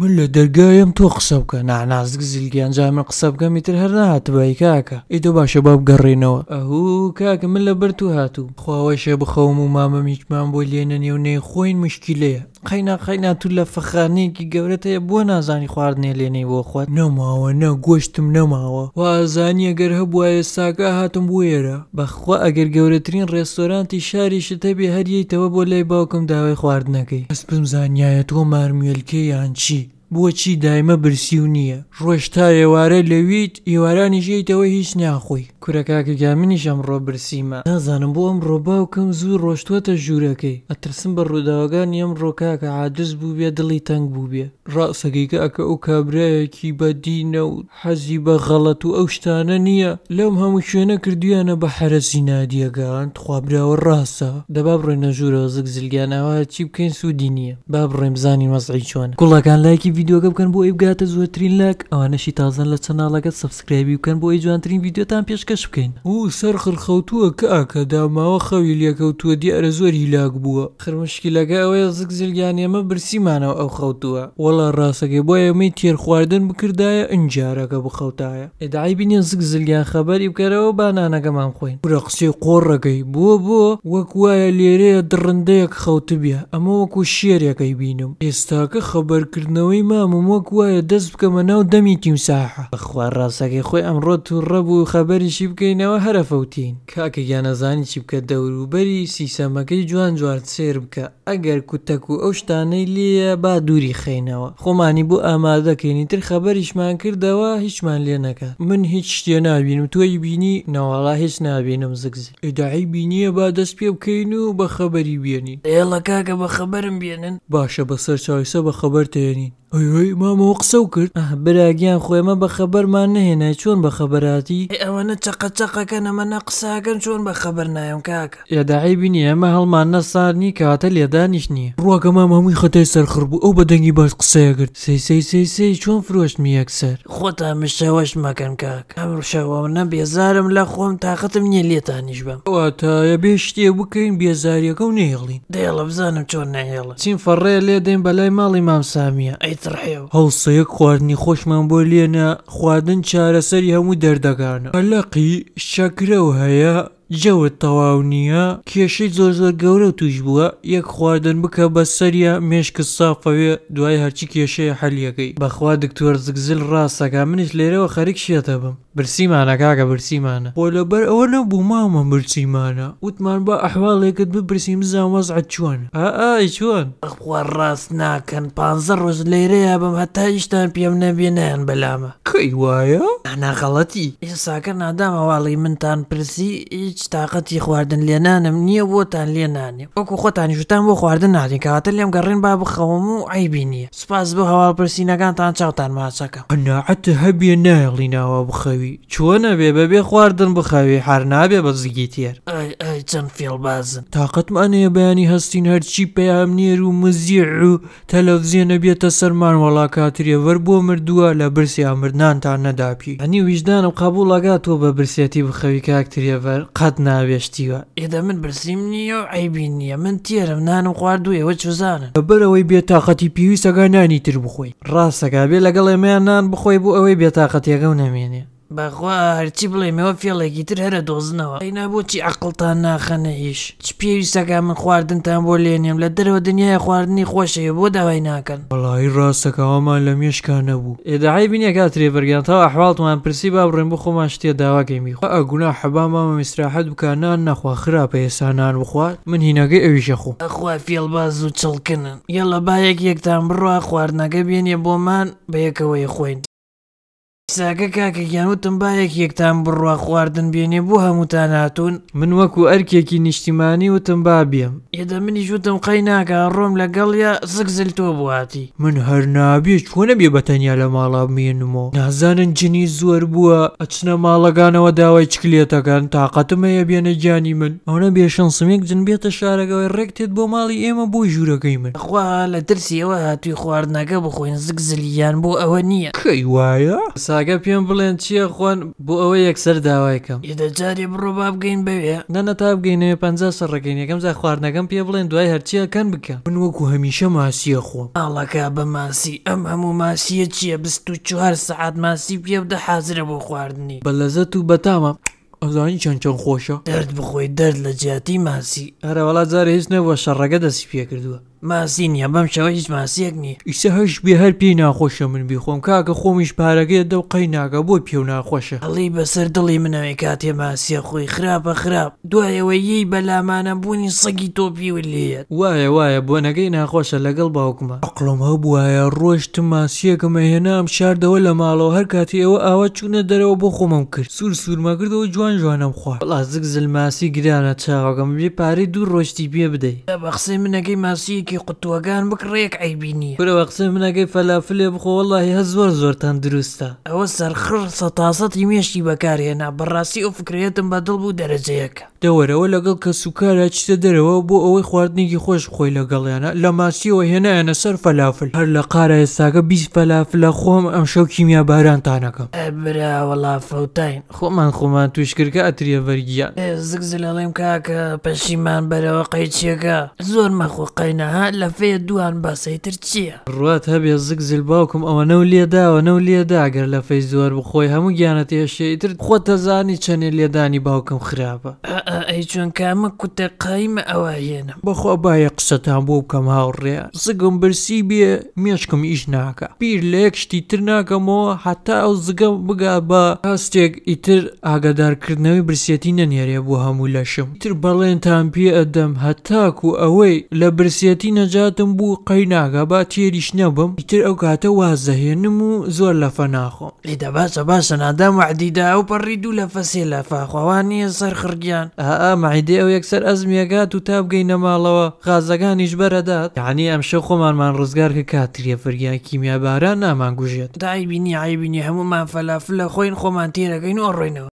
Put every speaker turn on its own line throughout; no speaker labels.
من لە دەرگایم تۆ قسە بکە نانازک زیلگیان من قسە بکە میتر هەر نهاتبایی کاکە ئیتۆ باشە باب گەڕینەوە ئەو کاکە من لە بەر و هاتوو خواوەشە بخەوم و مامە میچمان بۆ لێنە نێو نێ خۆین مشکیلەیە قەینا قەینا تو لە فەخانەیەکی گەورەت هەیە بۆ نازانی خواردنێ لێنەی بۆ خوات نەماوە نە گۆشتم نەماوە وازانی ئەگەر هەبووە ئێستاکە هاتم بۆ ئێرە بەخوا ئەگەر گەورەترین ڕێستۆرانتی شاری شتەبێ هەریەیتەوە بۆ لای باوکم داوای خواردنەکەی ئەس بم زانایە تۆ مارمیلکە یان چی بۆچی دایمە برسی و نییە ڕۆشتا ئێوارە لەویت ئیوارانیژیتەوە هیچ ناخۆی کورەکاکە گامنیش ئەمڕۆ برسیمە نازانم بۆ ئەم ڕۆباوکەم زوو ڕۆشتوەتە ژوورەکەی ئەترسم بە ڕووداوەکان ئەم ڕۆکاکە عادز بوو بێ دڵی تەنگ بوو بێ ڕاستەگەیکە ئەکە ئەو کابراایەکی بەدینە و حەزی بە غەڵەت و ئەو شتانە نییە لەم هەموو شوێنە کردویانە بە حرەزی نادیەگان خوابراوە ڕاستە دەبا بڕێنە ژوورە زگ زلگیانەوە چی بکەین سوودی نییە با بڕێم زانی مەزعی چۆن کوڵەکان لایکی یددیوەکە بکەن بۆ ئەی بگاتە زۆرترین لاک ئەوانەشی تازان لە چەناڵەکەت سبسکرایبی بکەن بۆ ئەی جوانترین یددیوتان پێشکەش بکەین و سەر خرخەوتووە کەکە داماوە خەوی لەکەوتووە دیارە زۆر هیلاک بووە خرمشکیلەکە ئەوەیە زگ زلگیان ئێمە برسیمانەوە ئەو خەوتووە وەڵا ڕاستەکەی بۆ ئێمەی تێر خواردن بکردایە ئەنجارەکە بخەوتایە ئێداعی بینە زگ زلگیان خەبەری بکەرەوە بانانەکەمان خۆین برە قسێ قۆڕەکەی بۆ بۆ وەکوایە لێرەیە درڕندەیەک خەوت بێ ئەمە وەکو شێرەکەی بینم ئێستاکە خەبەرکردنەوەی ئیمامم وەک وایە دەست بکەمە ناو دەمی تیمساحە بەخوا ڕاستەکەی خۆی ئەمڕۆ تو ڕەبوو خەبەریشی بکەینەوە هەرەفەوتین کاکە یانەزانی چی بکە دەوروبەری سیسەمەکەی جوان جوار سێر بکە ئەگەر کوتەک و ئەو شتانەی لێە با دووری خینەوە خۆمانی بۆ ئامادەکەینی تر خەبەریشمان کردەوە هیچمان لێ نەکات من هیچ شتێ نابین و توی بینی ناوەڵا هیچ نابێنم زگزی ئیداعی بینیە با دەست پێ بکەین و بە خەبەری بێنین ئێڵە کاکە بە خەبەرم بێنن باشە بەسەر چاویسە بە خەبەر تێنین ئەوی مامەوە قسە و کرد براگیان خۆێمە بە خەبەرمان نهێنە چۆن بە خەبەراتی ئەوەنە چقە چقەکە نەمەە قساگەن چۆن بە خەبەر نایەم کاکە یاداعی بینی ئەمە هەڵمان نەسارنی کاتە لێدانیش نییە ڕواکە مام هەمووی خەتای سەرخڕبوو ئەو بەدەنگی باش قسەیەگرت سیسیسیسی چۆن فرۆشتمی یەکسەر خۆتا مشەوەش مەکەن کاک ئەم ڕشەوەمە بێزارم لە خۆم تااقتم نییە لێتانیش بم واتایە بێ شتێ بکەین بێزاریەکە و نێڵین دێڵە بزانم چۆن نەهێڵە چین فەڕێ لێ دێن بەلای ماڵی مام سامیە ئەی تڕێو هەوسەیە خواردنی خۆشمان بۆ لێنە خواردن چارەسەری هەموو دەردەگانە لەقی شەکرە و هەیە جەوت تەواو نییە کێشەی زۆر زۆر گەورە توش بووە یەک خواردن بکە بە سەریە مێشکە سافەوێ دوای هەرچی کێشەیە حەلیەکەی بەخوا دکتۆر زگزل ڕاستەکە منش لێرەوە خەرک شێتە بم برسیمانە کاکە برسیمانە بۆ لەبەر ئەوە نەبوو ماوەمە برسیمانە وتمان بە ئەحواڵێکت بپرسیم زان وەزعە چۆن ئا چۆن ئەخوا ڕاست ناکەن پ ڕۆژ لێرەیە بم هەتا هیچتان پێم نەبیێنیان بەلامە کەی وایە؟ ئەناغەڵەتی ئێساکە نادامەواڵی منتان پرسی هیچ هیچ تااقەتی خواردن لێنانم نییە بۆتان لێنانێ وەکو خۆتانی ژوتان بۆ خواردن نادین کەواتە لێم گەڕێن با بخەوم و ئایبی نییە سوپاس بە هەواڵپرسینەکانتان چاوتان ماچەکە قناعەت هەبیە نایڵیناوە بخەوی چوە نەبێ بەبێ خواردن بخەوی هەر نابێ بە زگی تێر چەند فێڵ بازن تااقەتمانەیە بەیانی هەستین هەرچی پێام نێر و مزیع و تەلەڤزیێنە بێتە سەرمان وڵا کاتریە وەر بۆ مردووە لە برسی ئامردانتان نەداپی ئەنی ویژدانم قبول لەگات تۆ بە برسێتی بخەوی کاکتریەڤەر قەت قەت ناوێشتیوە ئێدە من برسیم نییە و ئەیبی نییە من تێرم نانم خواردو ئێوە چزانن بەبەرەوەی بێتاقەتی پێویستەکە نانی تر بخۆی ڕاستەکە بێ لەگەڵ ئێمەیان نان بخۆی بۆ ئەوەی بێتاقەتێگە و نامێنێ بەخوا هەرچی بڵێ مەوە فێڵێکی تر هەرە دۆزنەوە ئەینا بۆچی عقلتان ناخەنە هیچ چ پێویستەکە من خواردنتان بۆ لێنێم لە دەرەوە دنیای خواردنی خۆشەیە بۆ داوای ناکەن بەڵی ڕاستەکەوامان لە مێشکان نەبوو ئێداعی بینیەکە ترێبەرگیان تا ئەحواڵتمان پرسی با بڕێن بۆ خۆمان شتێ داواکەی میخوا ئەگونا حەبامامە میسراحەت بکانان نەخوا خراپە ئێسانان بخوات من هینەکەی ئەویشە خۆ ئەخوا فێڵباز و چڵکنن یە لە باەک یەکتان بڕوا خواردنەکە بێنێ بۆمان بە یەکەوەی خۆین ساکە کاکە گیانوتم باەک یەکتان بڕوا خواردن بێنێ بۆ هەمووتان هاتوون من وەکو ئەرکێکی نیشتیمانی وتم بابیێم ئێدە منی ژوتم قەی ناکە ڕۆم لەگەڵ یا زگزل تۆ بواتی من هەر نابێ چۆنە بێ بەتەنیا لە ماڵا مێنمەوە نازانن جنی زۆر بووە ئەچنە ماڵەکانەوە داوای چکلێتەکەن تااقەتمەیە بێنە گیانی من ئەوە بێشن سمێک جن بێتە شارەکەەوەی ڕێکتێت بۆ ماڵی ئێمە بۆ ژوورەکەی من خوا لە ترسی ئەوە هاتووی خواردنەکە بخۆین زگزلیان بۆ ئەوە نییە کەی وایە سا کاگە پێم بڵێن چییە خۆن بۆ ئەوە یەکسەر داوایکەم ئیدەجاری بڕۆ با بگەین بەوێ نەنە تا بگەینەوە پ سەر ڕگەین یەکەم زە خواردنەکەم پێ بڵێن دوای هەرچیەکەن بکە من وەکو هەمیشە ماسیە خۆم ئاڵەکە بە ماسی ئەم هەموو ماسیە چییە بست و چوار سعات ماسی پێ بدە حازرە بۆ خواردنی بە لەزەت و بەتامە. ئەزانی چەند چەند خۆشە دەرد بخۆی دەرد لە جیاتی ماسی هەرەوەڵات جارە هیچ نەوە شەڕەگە دەسی پێ کردووە ماسی نیە بەم شەوە هیچ ماسیەک نی ئیسە هەش بێ هەر پێی ناخۆشە من بیخۆم کاکە خۆمیش پارەگەێت دە و قەی ناگە بۆ پێو ناخۆشە هەڵی بەسەر دڵی منەوەی کاتێ ماسیە خۆی خراپە خراپ دوایەوە یەی بەلامانە بوونی سەگی تۆپی ولێت وایە وایە بۆ نەگەی ناخۆشە لەگەڵ باوکمە ئەقلۆم هەبوو وایە ڕۆشتم ماسیەکەمە هێنام شاردەوە لە ماڵەوە هەر کاتی ئێوە ئاوە چوونە دەرەوە بۆ خۆمم کرد سوور سوورمەگردەوە جوان جوانم خوا بڵازک زلماسی گرانە چاوەگەم بێ پارەی دوو ڕۆشتی پێ بدەیت بەخسی منەکەی ماسیەکی ڕێکی قوتووەگان بکڕێک ئەیبینی برەوە قسە منەکەی فەلافلێ بخۆوەڵی هە زۆر زۆرتان دروستە ئەوە سەرخڕ سەتاسەتی مێشتی بەکارهێنا بەڕاستی ئەو فکرێتم بەدڵ بوو دەرەجەیەکە دەوەرەوە لەگەڵ کە سوکارە چتە دەرەوە بۆ ئەوەی خواردنێکی خۆش خۆی لەگەڵیانە لە ماسیەوە هێنایەنە سەر فەلافل هەر لە قارە ئێستاگە بیست فەلافل لە خۆم ئەم شەو کیمیا بارانتانەکەم براوەڵا فەوتین خۆمان خۆمان توشکردکە ئەتریە بەرگیان زگزل لەڵێم کاکە پەشیمان بەرەوە قەیچیەکە زۆر مەخۆ قەینە لەفێ دوان باسەیتر چییە؟ ڕات هەبێ زگ زیل باوکم ئەوە نە لێداوە نە لێداگەر لە فەی زۆر بخۆی هەموو گیانەت ێشەیتر خۆ دەزانی چەنێ لێدانی باوکم خراپە ئەی چۆن کامە کوتە قایمە ئەوە هێنم بەخۆ باە قسەتان بۆ بکەم هاوڕێ زگم برسی بێ مێشکم ئیش ناکە پیر لە یەک شتی تر ناکەمەوە حتا ئەو زگەم بگا بە هەستێک ئیتر ئاگادارکردنەوەی برسێتی نەنێرێ بۆ هەموو لەشم تر بەڵێنتان پێ ئەدەم هەتاکو ئەوەی لە برسێتی باتی نەجاتم بوو قەی ناگە با تێریش نەبم ئیتر ئەو کاتە وازەهێنم و زۆر لەفە ناخۆم لێدە باسە باسە نادام عدیدا ئەو پەڕی دوو لە فەسێ لە فاخواوانە سەر خرگیان ئا مەعیدێ ئەو یەکسەر ئەزمیەگات و تا بگەین نەماڵەوە غازەکانیش بەرەدات یعنی ئەمشە خۆمانمان ڕزگار کە کاتریە فرگیان کیمیا باران نامان گوژێت دایبینی عیبینی هەمومان فەلافل لە خۆین خۆمان تێرەگەین و ڕێنەوە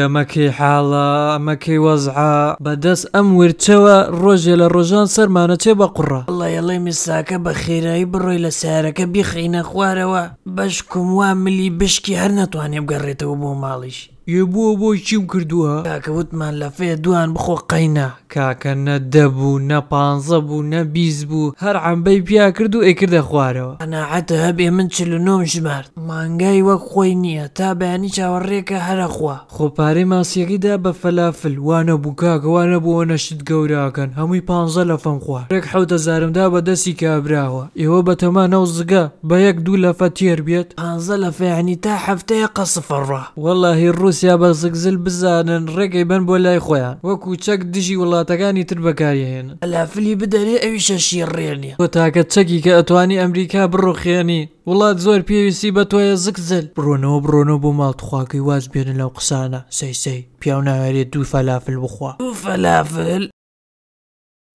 ئەمەکەی حاڵە ئەمەکەی وەزعا بەدەست ئەم ورچەوە ڕۆژێ لە ڕۆژان سەرمانەچێ بە قوڕە ئەڵی ئەڵی میساکە بە خێرایی بڕۆی لە سیارەکە بیخینە خوارەوە بەشکم وا ملی بشکی هەر نەتوانێ بگەڕێتەوە بۆ ماڵیش یبووە بۆی چیم کردووە کاکەوتمان لە فێ دوان بخۆ قەینە کاکە نە دەبوو نە پانزە بوو نە بیست بوو هەر ئەمبەی پیا کرد و ئێکردە خوارەوە ئەناعەتە هەبێ من چ نۆم ژمارد مانگای وەک خۆی نییە تا بەیانی چاوەڕێکە هەرەخوا خۆپارەی ماسیەکەیدا بە فەلافل وانە بوو کاکەوانە بووە نەشت گەوراکەن هەمووی پانزە لە فەم خوارد ڕێک حوتە زارمدا بە دەستی کابراوە ئێوە بەتەما نەو زگە بە یەک دوو لەفە تێر بێت ئازە لە فێعنی تا هەفتەیە قەسفەڕە وەڵی ڕوسی کەسیا بە زگزل بزانن ڕێگەی بن بۆ لای خۆیان وەکو چەک دژی وڵاتەکانی تر بەکارهێنن ئەلافلی بدەێ ئەوی شەشی ڕێنی بۆ تاکە چەکی کە ئەتوانی ئەمریکا بڕۆخێنی وڵات زۆر پێویستی بە تۆیە زگزل بڕۆنەوە بڕۆنەوە بۆ ماڵتخواکەی واز بێنن لەو قسانە سەیسەی پیاو ناوێت دوو فەلافل بخوا فەلافل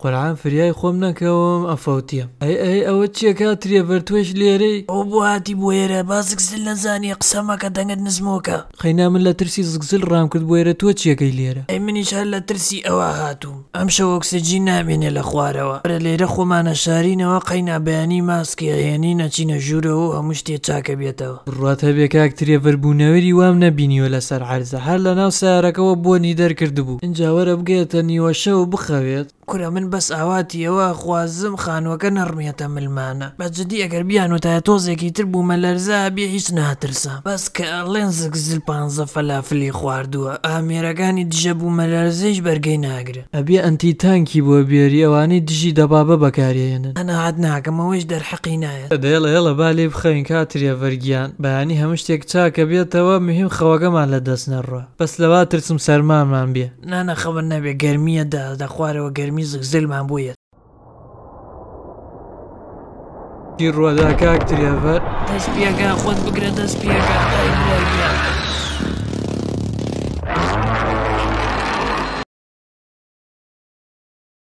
قورعان فریای خۆم نەکەوم ئەفەوتیە ئەی ئەی ئەوە چیەکە ترێبەر توێش لێرەی ئەو بواتی بۆ ئێرە بازگزل نەزانانی قسەمەکە دەنگت نزمۆکە خەینا من لە ترسی زگزل ڕام کرد بۆ ئێرە تۆ چیەکەی لێرە ئەی منیش هەر لە ترسی ئەوە هاتووم ئەم شەوەکسجی نامێنێ لە خوارەوە برە لێرە خۆمانە شارینەوە قەینا بەیانی ماسکی هێنی نەچینە ژوورەوە هەموو شتێ چاکە بێتەوە ڕاتە بێکاک ترێبەربوونەوەری وام نەبینیوە لەسەر عرزە هەر لە ناو سارەکەەوە بۆنی دەرکرد بوو اینجاوەرە بگێتە نیوەشە و بخەوێت کورە من بەس ئاواتیەوە خوازم خانوەکە نەڕمیێتە ملمانە بەجددی ئەگەر بیانوتای تۆزێکی تر بوومە لەرزە بێ هیچ ناترسە بەس کە ئەڵێن زک زل پ فەلافلی خواردووە ئامێرەکانی دژە بوومە لەرزەش بەرگەی ناگرێت ئەبێ ئەنتی تانکی بۆ بێری ئەوانەی دژی دەبابە بەکارێنن ئەنا عاد ناکەمەوەش دەرحەقی نایە دەڵە هێڵە با لێ بخەین کاتریە ڤەرگیان بەیانی هەموو شتێک چاکە بێتەوە مهم خەوەگەمان لە دەستنەڕە بەس لەوا ترسم سەرمانمان بێ نانە خەبەر نەبێ گەرمیەدا دەخوارەوە گەرمی قەمیزك زلمان بوویت ڕوەدا کاک تریەڤەر دەست پێگا خۆت بگرە دەست پێگا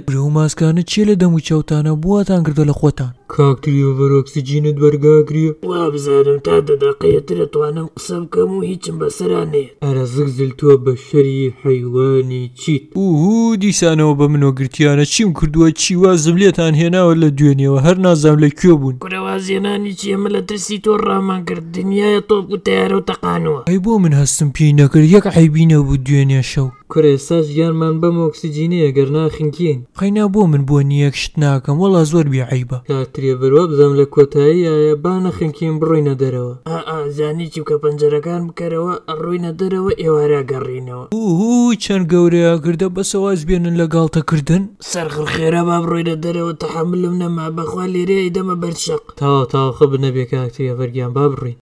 برو ماسکانە چێ لە دەم و چاوتانە بوواتان کردە لە خۆتان کاکتریۆ ڤەرۆکسیجینت بەرگاگریە وا بزانم تا دەدەقەیەتر ئەتوانم قسەم کەم و هیچم بەسەرانێ ئەرەزق زلتووە بە شەری حیوانی چیت ووه دیسانەوە بە منۆگرتیانە چیم کردووە چیوازم لێتان هێناوە لە دوێنێەوە هەر نازام لە کوێ بوون کورەوازێنانی چێمە لە ترسی تۆ ڕامان کرد دنیاە تۆپ و تیارە و تەقانەوە ئەی بۆ من هەستم پێی نەکرد یەک عیبینە بوو دوێنێ شەو کوێ ساز یانمان بەم ئۆکسسیجینەیە گەر ناخنکین قینا بۆ من بۆ نیەکشت ناکەم وڵا زۆر بیعیبە کاتریە بەرۆ بزانم لە کۆتاییە با نەخنکین بڕوینە دەرەوە زانی چووکە پەنجەرەکان بکەرەوە ڕووینە دەرەوە ئێوارە گەڕینەوە چەند گەورەیە گردە بەسەواز بێنن لە گاڵتەکردن سەرخر خێرە با بڕۆینە دەرەوە تەحملم نەما بەخوا لێرێ دەمە بەرشق تا تاخە بنەبێ کاکتریە بەرگیان با بڕین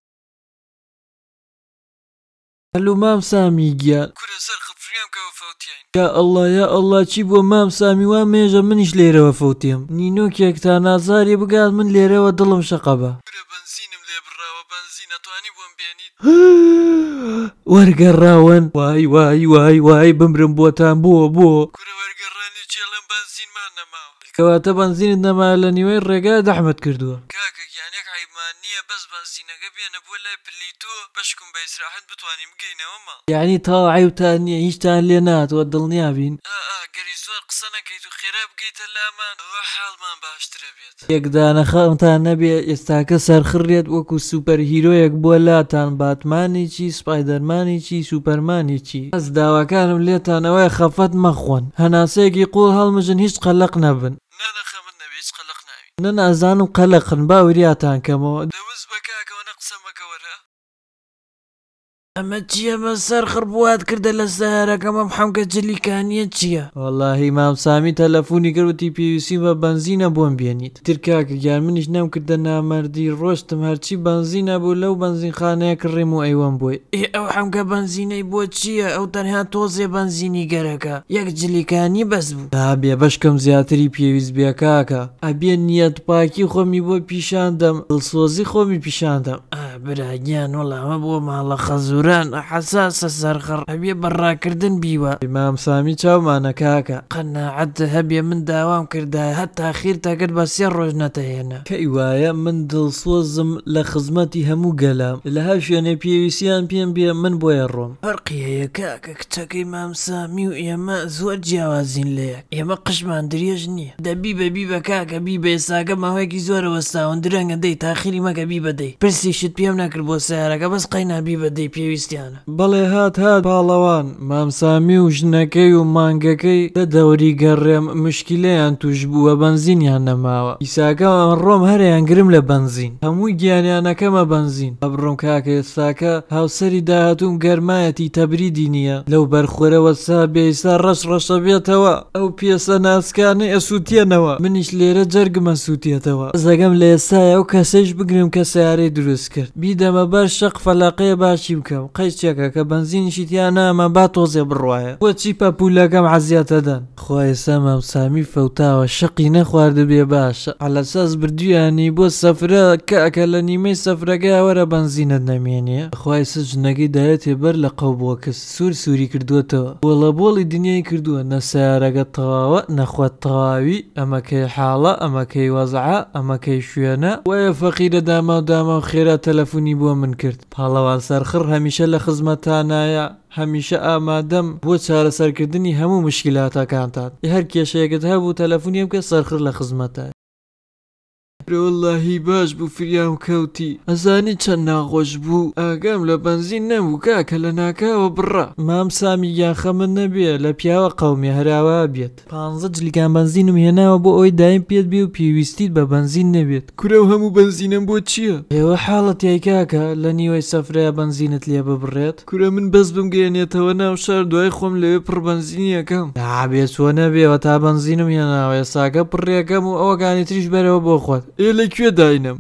هەلو مام سامی گیان کوێ سەرخ یا ئەله یا ئەله چی بۆ مام سامیوان مێژە منیش لێرەوە فوتیم نینۆکێک تا نازاری بگات من لێرەوە دڵم شەقەبە وەرگەڕاون وای وای وای وای بمرم بۆتان بووە بۆ کەواتە بەنزینت نەما لە نیوەی ڕێگا دەحمد کردووە. بەس بازینەکە بێنە بۆ لای پلیتۆ بەشکم بە ئیسراحەت بتوانین بگەینەوەمە یعنی تاوا عیوتان نیە هیچتان لێ ناتوە دڵنیابین گەری زۆر قسە نەکەیت و خێرە بگەیتە لامان حاڵمان باشترە بێت یەکدانە خەمتان نەبێ ئێستاکە سەرخڕێت وەکو سوپەر هیرۆیەک بۆ لاتان باتمانی چی سپایدەرمانی چی سوپەرمانی چی ئەس داواکانم لێتانەوەی خەفەت مەخۆن هەناسەیەکی قوڵ هەڵمژن هیچ قەلق نەبن نەخ نن ازانم قلقن باوریاتان کمو دوز بکا ئەمە چییە بە سەر خڕبوات کردە لە سەرەکەم ئەم حەمکە جلیکانیە چییە؟ وەڵی مامسامی تەلەفۆنی کەوتی پێویسی بە بنزینە بۆم بێنیت ترکاکە گیان منیش نەم کردە نامەردی ڕۆشتم هەرچی بنزینە بوو لەو بنزینخانەیە کڕێم و ئەیوەم بووی ئێ ئەو حەمکە بنزینەی بۆ چییە ئەو تەنها تۆزێ بنزینی گەرەکە یەک جلیکانی بەس بوو تا بێ بەشکەم زیاتری پێویست بێ کاکە ئەبێ نیەت پاکی خۆمی بۆ پیشاندەم دڵسۆزی خۆمی پیشاندەم ئا براگیان وڵامە بۆ ماڵە خەزوران حەساسە سەرخەڕ هەبیە بەڕاکردن بیوە ئمام سامی چاومانە کاکە قەنەعەت هەبیە من داوام کردا هەتا خیر تاگەت بە سێ ڕۆژ نەتەهێنە کەی وایە من دڵسۆزم لە خزمەتی هەموو گەلام لە هە شوێنێ پێویستیان پێم بێ من بۆیە ڕۆم هەرقیەیە کاکە کچەکەی مام سامی و ئێمە زۆر جیاوازین لەیەک ئێمە قشمان درێژ نییە دەبی بەبی بە کاکە بی بێساگە ماوەیەکی زۆرەوە ساون درەنگە دەی تاخیری مەگە بی بەدەی پرسیشت پێ پێم نەکرد بۆ سیارەکە بەس قەینابی بەدەی پێویستیانە بەڵێ هات هات باڵەوان مامسامی و ژنەکەی و مانگەکەی دە دەوری گەڕێم مشکیلەیان توش بووە بنزینیان نەماوە ئیساکە ڕۆم هەریان گرم لە بنزین هەمووی گیانیانەکەمە بنزین ئەبڕۆم کاکە ئێستاکە هاوسری داهاتوم گەرمایەتی تەبریدی نییە لەو بەرخورەوە سا بێسا ڕش ڕەشە بێتەوە ئەو پێسە ناسکانە ئەسووتێنەوە منیش لێرە جەرگمە سووتێتەوە زەگەم لە ئێسایە و کەسەش بگرم کە سیارەی دروست کرد بیدەمە بەر شق فەلاقەیە باشی بکەم قەیچێکە کە بنزینشی تیانەمە با تۆزێ بڕواایە بۆ چی پەپولەکەم عزیاتەدەن خۆی سەمەم سامی فەوتاوە شقی نەخواردە بێ باشە ئەلە ساز بردویانی بۆ سەفرە کەکە لە نیمەی سەفرەکە وەرە بنزینت نەمێنیە خی سج نەگەی دایەتێ بەر لە قەوبووە کە سوور سووری کردووەتەوە بۆ لە بۆڵی دنیای کردووە نەسیارەگە تەواوە نەخوات تەواوی ئەمەکەی حاڵە ئەمەکەی وەزعە ئەمەکەی شوێنە وایە فەقیرە داما و داما و خێرە تەلەف تەلەفۆنی بۆ من کرد پاڵەوان سەرخڕ هەمیشە لە خزمەتانایە هەمیشە ئامادەم بۆ چارەسەرکردنی هەموو مشکلاتەکانتان هەر کێشەیەکت هەبوو تەلەفۆنیم کە سەرخر لە خزمەتە فرۆلهی باش بوو فریام کەوتی ئەزانی چەند ناخۆش بوو ئاگام لە بەنزین نەبوو کاکە لە ناکاوە بڕە مام سامی یاخەمن نەبێ لە پیاوە قەومی هەراوە بێت پ جلیگان بەنزین و هێناوە بۆ ئەوی دایم پێت بێ و پێویستیت بە بەنزین نەبێت کورە و هەموو بەنزینم بۆ چییە؟ ئێوە حاڵەت یایکاکە لە نیوەی سەفرەیە بەنزینت لێ ببڕێت کورە من بەس بمگەێنێتەوە ناو شار دوای خۆم لەوێ پڕ بەنزینیەکەم دابێ چوە نەبێەوە تا بەنزینم هێناوە ساگە پڕێەکەم و ئەوەگانی تریش بەرەوە بۆ خۆت ئێ لەکوێ داینم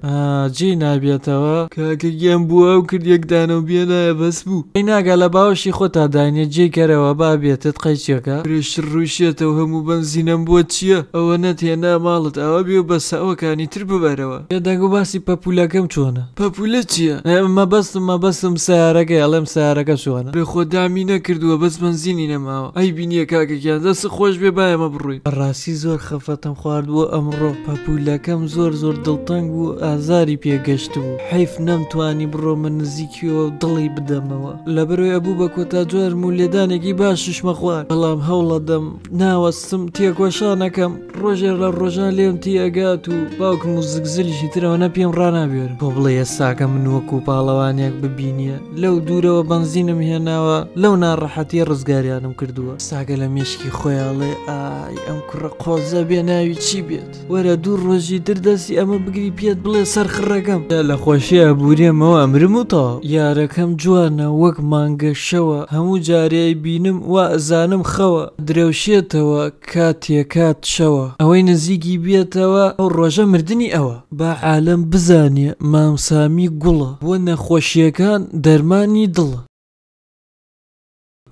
جێ نابێتەوە کاکە گیان بووە و کرد یەکدانە و بێنایە بەس بوو ئەی ناگە لە باوەشی خۆتا داینێ جێ کەرەوە با بێتت قەیچێکە پرێش ڕووشێتەوە هەموو بنزینم بۆ چییە ئەوە نەتێنا ماڵت ئەوە بێ بەسەوەکانی تر ببەرەوە ێدەگو باسی پەپولەکەم چۆنە پەپولە چییە؟ ئەمە بەستم مە بەسم سیارەکە ئەڵم سیارەکە چۆنە خۆ دامی نەکردووە بەس بنزینی نەماوە ئەی بینیە کاکەکیان دەست خۆش بێ باەمە بڕووی ڕاستی زۆر خەفەتم خواردووە ئەمڕۆ پەپولەکەم زۆر زۆر زۆر دڵتەنگ و ئازاری پێگەشت و حیف نەمتوانی بڕۆ من نزیکیەوە دڵی بدەمەوە لەبەرۆی ئەبوو بە کۆتا جۆر و لێدانێکی باششمە خوار بەڵام هەوڵەدەم ناوەستم تێکۆشانەکەم ڕۆژێر لە ڕۆژان لێم تیەگات و باوکم و زگزلیشی ترەوە نە پێم ڕنابێر بۆ بڵێ ئێساکە من وەکو پاڵەوانێک ببینیە لەو دوورەوە بنزینم هێناوە لەو ناڕەحەتی ڕزگاریانم کردووە ساگە لە مشکی خۆیاڵێ ئای ئەم کوڕە قۆزە بێ ناوی چی بێت وەرە دوو ڕۆژی دردەسی ئەمە بگری پێت بڵێ سەرخڕەکەم لە خۆشیە بورێمەوە ئەمرم و تا یارەکەم جوانە وەک مانگە شەوە هەموو جارەی بینم وا ئەزانم خەوە درێوشێتەوە کاتێکات شەوە ئەوەی نزیکی بێتەوە ئەو ڕۆژە مردنی ئەوە با عالم بزانێ مامسامی گوڵە بۆ نەخۆشیەکان دەرمانی دڵە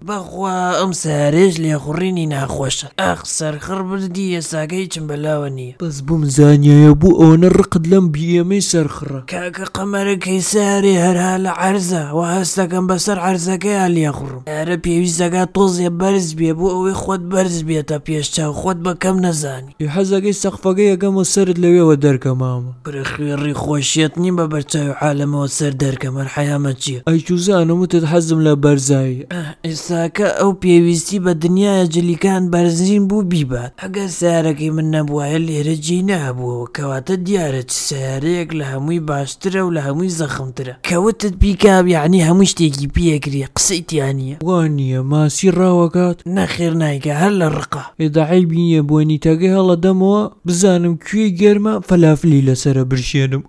بەخوا ئەم سارێژ لێخوڕینی ناخۆشە ئەخ سەرخڕ بردی ئێساگەی چم بەلاوە نییە بەس بووم زانایە بوو ئەوە ڕقت لەم بیەمەی سەرخڕە کاکە قەمەرەکەی سارێ هەرها لە عرزە و هەستەکەم بەسەر عرزەکەی لێخڕم ئەرە پێویستەکە تۆزێ بەرز بێ بوو ئەوەی خۆت بەرز بێتە پێشچاو خۆت بەکەم نەزانی حەزەکەی سەخفەکەی یەکەمە سرت لەوێەوە دەرکەمامە پرخێڕی خۆشیت نیم بە بەرچاو عالمەوە سەر دەرکەمەر حیامە چییە ئەی چوزانەمتت حەزم لە بەرزایی ئێستا ساکە ئەو پێویستی بە دنیاە جلیکان بەرزین بوو بیبات ئەگەر سیارەکەی من نەبواە لێرە جێ نابووەوە کەواتە دیارە سیارەیەک لە هەمووی باشترە و لە هەمووی زەخمترە کەوتت بیکاب یعنی هەموو شتێکی پێگری قسەیتیانە وانە ماسی ڕاوەکات نەخێر نایکە هەر لە ڕقا ئێداعی بینە بۆنی تەگەی هەڵەدەمەوە بزانم کوێ گەرمە فەلافلی لەسرە برشێنم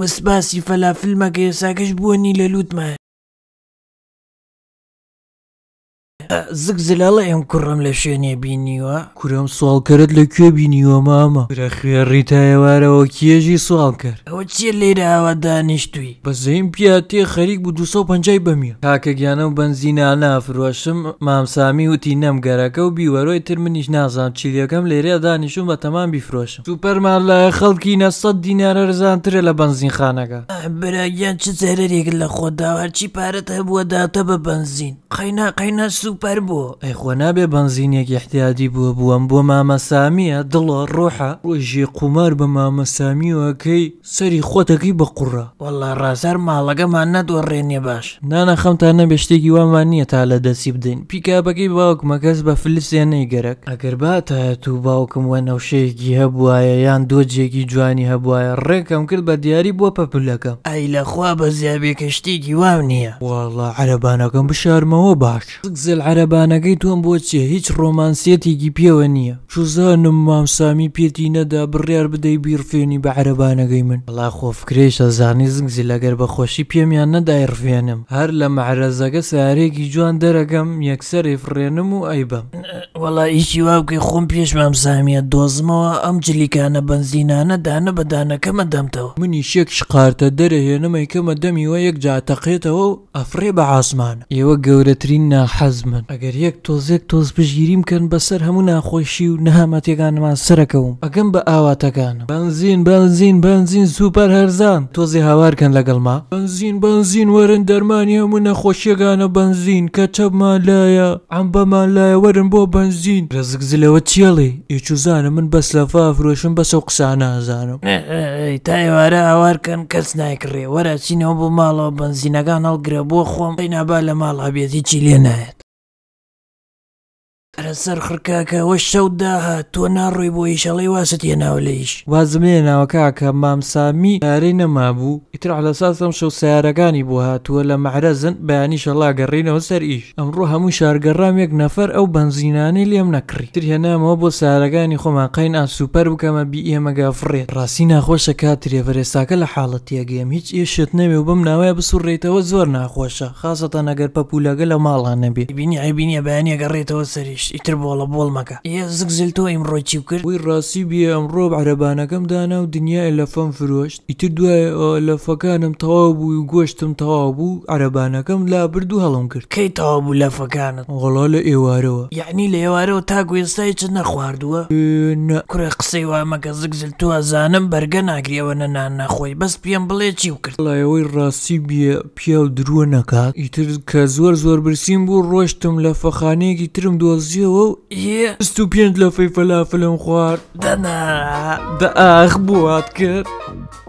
وەسباسی فەلافلمەکە ێساکەش بوونی لە لووتمە زگ زلاڵە ئەم کوڕم لە شوێنێ بینیوە کورم سوال کرد لەکوێ بینیوە مامە برە خوێڕی تایەوارەوە کێژی سوال کرد ئەوە چی لێرە ئاوە دانیشتوی بەزەیم پیاتێ خەریک بوو 250 بەمیە کاکە گیانە و بنزینا نافرۆشم مامسامی وتی نەمگەرەکە و بیوەرۆی تر منیش نازان چیریەکەم لێرە دانیشم بە تەمان بیفرۆشم سوپەرمان لای خەڵکی نەسەد دینارە ڕزانترە لە بنزینخانەکە برایان چ زەرێک لە خۆدا هەرچی پارەت هەبووە داتە بە بنزین قەینا قەینا سوپ سوپەر بوو ئەیخۆ نابێ بنزینێکی احتیادی بووە بووم بۆ مامەسامیە دڵە ڕۆحە ڕۆژی قومار بە مامەسامیەکەی سەری خۆتەکەی بە قوڕە وەڵا ڕازار ماڵەکەمان نەدۆڕێنێ باش نانەخەمتان نەبێشتێکی وامان نییە تا لە دەسی بدەین پیکابەکەی باوکمەکەس بە فلیسێ نەیگەرەک ئەگەر با تایەت و باوکم وە نەوشەیەکی هەبوایە یان دۆجێکی جوانی هەبوایە ڕێکم کرد بە دیاری بووە پەپلەکە ئەی لەخوا بە زیابێ کەشتێکی وام نییە وەڵا عەرەبانەکەم بشارمەوە باش زل عەرەبانەکەی تۆم بۆچێ هیچ ڕۆمانسیەتێکی پێوە نییە چزانم مامسامی پێتی نەدا بڕیار بدەی بیرفێنی بە عەرەبانەکەی من بڵا خۆفکرێشە زانی زنگزی لەگەر بەخۆشی پێمیان نەدایڕفێنم هەر لە مەعرەزەکە سارێکی جوان دەرەگەم یەکسەر فڕێنم و ئەیبم وڵا ئیشی واوکەی خۆم پێش مامسامیە دۆزمەوە ئەم جلیکانە بنزینانە دانە بەدانەکەمە دەمتەوە منی شێک شقارتە دەرەهێنمەی کەمە دەمیوە یەک جاتەقێتەوە و ئەفرێ بە عاسمان ئێوە گەورەترین ناحەزم من ئەگەر یەک تۆزێک تۆز بژگیریم کەن بەسەر هەموو ناخۆشی و نەهامەتێکانمان سەرەکەوم ئەگەم بە ئاواتەکانم بنزین بنزین بنزین سوپەر هەرزان تۆزی هاوارکەن لەگەڵما بنزین بنزین وەرن دەرمانی هەموو نەخۆشیەکانە بنزین کە چەبمان لایە ئەم بەمان لایە وەرن بۆ بنزین ڕزک زلەوە چێڵی ئیچوزانە من بەس لەفا فرۆشم بەسە قسانە ئازانم تا ئێوارە ئاوارکەن کەس نایکڕێ وەرە چینەوە بۆ ماڵەوە بنزینەکان هەڵگرە بۆ خۆم قینابا لە ماڵ هەبێتی چی لێ نایێت سر وش سەرخڕ کاکەەوە شەو داهات تۆ ناڕووی بۆی شەڵی واست یە ناولەیش وازمێ ناوە کاکە مامسامی یارەی نەمابوو ئیتر علەساسم شەو سیارەکانی بۆ هاتووە لە مەحرەزن بەیانی شەڵا گەڕینەوە سەر ئیش ئەمڕۆ هەموو شارگەڕامێک نەفەر ئەو بنزینانەی لێم نەکڕی تر هێنامەوە بۆ سارەکانی خۆماقین ئاسوپەر بکەمە بی ئێمەگافڕێت ڕاستی ناخۆشە کاترێ بەرێساکە لە حاڵەتیەگەم هیچ ئێشت نەوێ و بم ناوایە بسوڕێتەوە زۆر ناخۆشە خاستە نەگەر پەپولەگە لە ماڵان نەبێ بینی ئەی بینیە بەیانە گەڕێتەوە سەریش تر بۆڵە بۆڵ مەکە ێ زگ زل تۆ ئیمڕۆ چی کرد وی ڕاستی بیە ئەمڕۆ عربانەکەم دانا و دنیا لەفەم فرۆشت ئیتر دوای لەفەکانم تەواو بوو و گۆشتم تەواو بوو عربانەکەم لا بردو هەڵم کرد کەی تەواو بوو لەفەکانت غڵا لە ئێوارەوە یعنی لە ئێوارەوە تا گوێستای چ نەخواردووە کوێ قسەی وا مەکە زگ زل تو ئازانم بەرگە ناگریەوە نەنان نەخۆی بەس پێم بڵێ چی و کرد لایەوەی ڕاستی بیە پیا و درووە نەکات ئیتر کە زۆر زۆر برسیم بوو ڕۆشتم لە فەخانەیەکی ترم دۆزیەوە واو يا استوبيان تلافي فلافل نخوار دنا دا اخ بواتكر